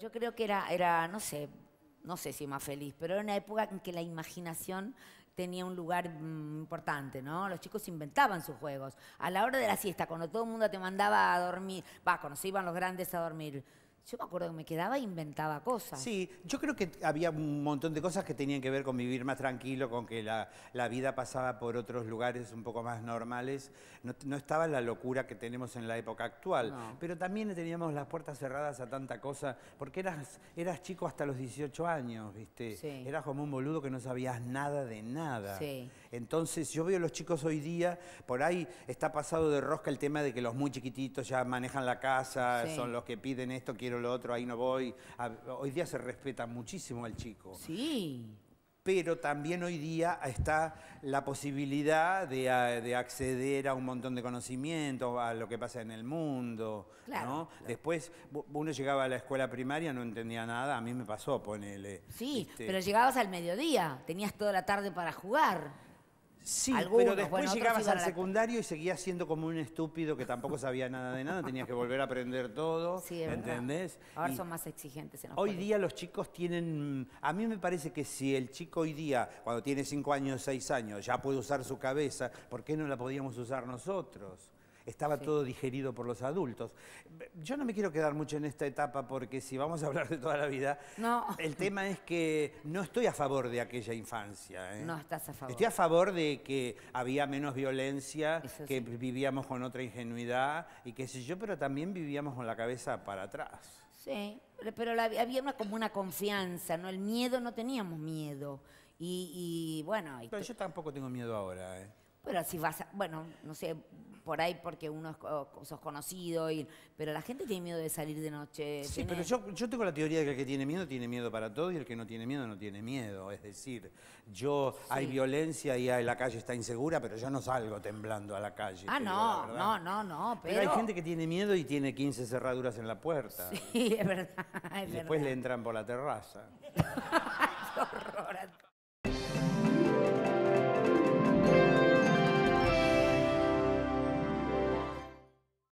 yo creo que era, era, no sé, no sé si más feliz, pero era una época en que la imaginación tenía un lugar mm, importante, ¿no? Los chicos inventaban sus juegos. A la hora de la siesta, cuando todo el mundo te mandaba a dormir, va, cuando se iban los grandes a dormir, yo me acuerdo que me quedaba e inventaba cosas. Sí, yo creo que había un montón de cosas que tenían que ver con vivir más tranquilo, con que la, la vida pasaba por otros lugares un poco más normales. No, estaba la locura que tenemos en la época actual, pero también teníamos las puertas cerradas a tanta cosa, porque eras, eras chico hasta los 18 años, ¿viste? Sí. Eras como un boludo que no sabías nada de nada. Sí. Entonces yo veo a los chicos hoy día, por ahí está pasado de rosca el tema de que los muy chiquititos ya manejan la casa, son los que piden esto, quieren lo otro, ahí no voy. Hoy día se respeta muchísimo al chico. Sí pero también hoy día está la posibilidad de, de, acceder a un montón de conocimientos, a lo que pasa en el mundo. Claro, Después, uno llegaba a la escuela primaria, no entendía nada, a mí me pasó, ponele. Sí, pero llegabas al mediodía, tenías toda la tarde para jugar. Sí, pero después llegabas al secundario y seguías siendo como un estúpido que tampoco sabía nada de nada, tenías que volver a aprender todo, ¿entendés? Ahora son más exigentes. En hoy día los chicos tienen, a mí me parece que si el chico hoy día, cuando tiene 5 años, 6 años, ya puede usar su cabeza, ¿por qué no la podíamos usar nosotros? estaba todo digerido por los adultos. Yo no me quiero quedar mucho en esta etapa porque si vamos a hablar de toda la vida, el tema es que no estoy a favor de aquella infancia. ¿eh? No estás a favor. Estoy a favor de que había menos violencia, que vivíamos con otra ingenuidad y qué sé yo, pero también vivíamos con la cabeza para atrás. Sí, pero había como una confianza, ¿no? El miedo, no teníamos miedo. Y, bueno... pero yo tampoco tengo miedo ahora, ¿eh? Pero si vas a, bueno, no sé, por ahí porque uno es, conocido, y, pero la gente tiene miedo de salir de noche. Sí, pero yo, tengo la teoría de que el que tiene miedo tiene miedo para todo y el que no tiene miedo no tiene miedo. Es decir, yo hay violencia y hay, la calle está insegura, pero yo no salgo temblando a la calle. Ah, no, no, no, no. Pero... hay gente que tiene miedo y tiene 15 cerraduras en la puerta. Sí, es verdad. y después le entran por la terraza.